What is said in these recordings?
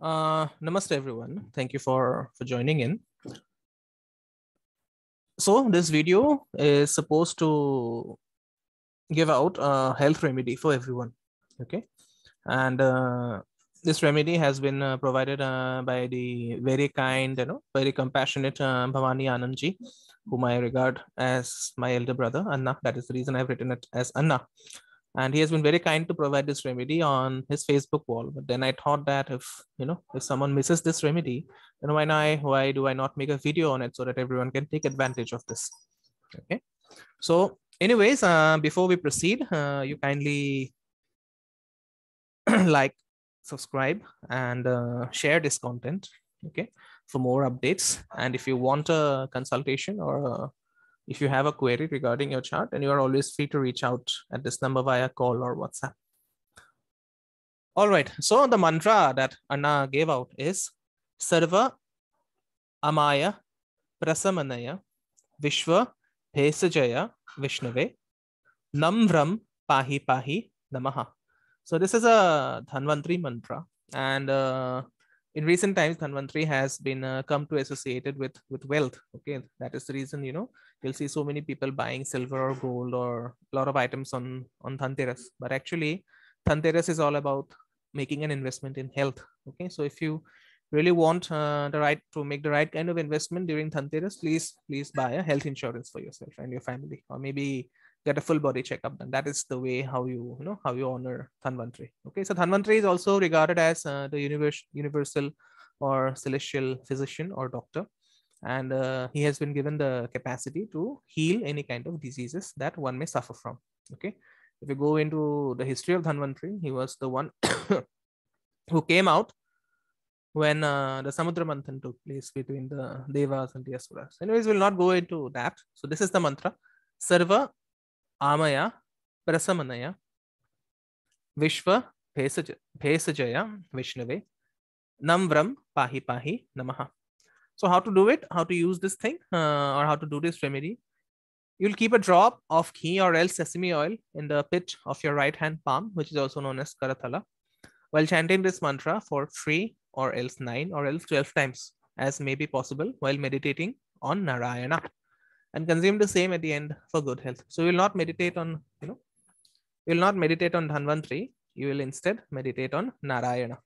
Uh, namaste, everyone. Thank you for, for joining in. So this video is supposed to give out a health remedy for everyone. Okay. And uh, this remedy has been uh, provided uh, by the very kind, you know, very compassionate uh, Bhavani Anandji, whom I regard as my elder brother, Anna. That is the reason I've written it as Anna and he has been very kind to provide this remedy on his facebook wall but then i thought that if you know if someone misses this remedy then why not? why do i not make a video on it so that everyone can take advantage of this okay so anyways uh, before we proceed uh, you kindly like subscribe and uh, share this content okay for more updates and if you want a consultation or a if you have a query regarding your chart, and you are always free to reach out at this number via call or WhatsApp. All right, so the mantra that Anna gave out is Sarva Amaya Prasamanaya Vishwa Bhesajaya Vishnave namram Pahi Pahi Namaha. So this is a Dhanvantri mantra and uh, in recent times Dhanvantri has been uh, come to associated with with wealth okay that is the reason you know you'll see so many people buying silver or gold or a lot of items on on Dhanteras but actually Dhanteras is all about making an investment in health okay so if you really want uh, the right to make the right kind of investment during Dhanteras please please buy a health insurance for yourself and your family or maybe get a full body checkup and that is the way how you, you know how you honor Dhanvantri. Okay, so Dhanvantri is also regarded as uh, the universe, universal or celestial physician or doctor and uh, he has been given the capacity to heal any kind of diseases that one may suffer from okay if you go into the history of dhanvantri he was the one who came out when uh, the samudra manthan took place between the devas and the asuras anyways we'll not go into that so this is the mantra sarva आमया प्रसमनय विश्व भेसज भेसजय विष्णुवे नम्रम पाहि पाहि नमः so how to do it how to use this thing or how to do this remedy you will keep a drop of ghee or else sesame oil in the pitch of your right hand palm which is also known as karatala while chanting this mantra for three or else nine or else twelve times as may be possible while meditating on Narayana and consume the same at the end for good health. So you will not meditate on, you know, you will not meditate on Dhanvantri. You will instead meditate on Narayana.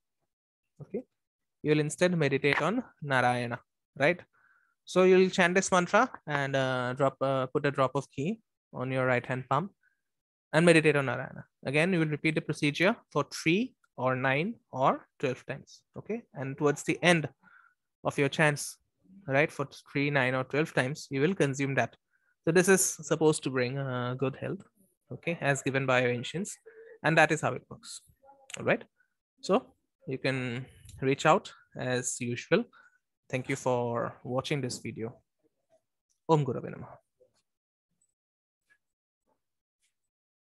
Okay. You will instead meditate on Narayana, right? So you'll chant this mantra and uh, drop, uh, put a drop of key on your right hand palm and meditate on Narayana. Again, you will repeat the procedure for three or nine or 12 times. Okay. And towards the end of your chants, right, for three, nine, or 12 times, you will consume that. So this is supposed to bring uh, good health, okay, as given by ancients. And that is how it works. All right. So you can reach out as usual. Thank you for watching this video. Om Guravinamaha.